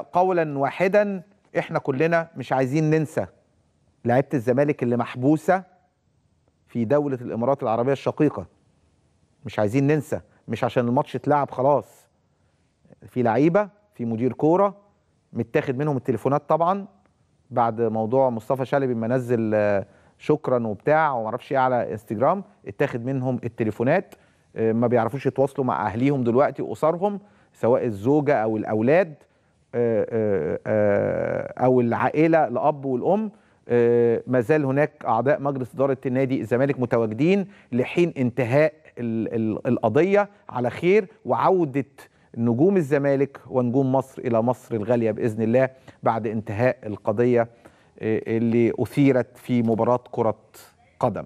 قولا واحدا احنا كلنا مش عايزين ننسى لعيبه الزمالك اللي محبوسه في دوله الامارات العربيه الشقيقه مش عايزين ننسى مش عشان الماتش اتلعب خلاص في لعيبه في مدير كوره متاخد منهم التليفونات طبعا بعد موضوع مصطفى شلبي ما نزل آه، شكرا وبتاع وما اعرفش ايه على انستجرام اتاخد منهم التليفونات آه، ما بيعرفوش يتواصلوا مع اهليهم دلوقتي واسرهم سواء الزوجه او الاولاد آه، آه، آه، او العائله الاب والام ما زال هناك اعضاء مجلس اداره نادي الزمالك متواجدين لحين انتهاء القضيه على خير وعوده نجوم الزمالك ونجوم مصر الى مصر الغاليه باذن الله بعد انتهاء القضيه اللي اثيرت في مباراه كره قدم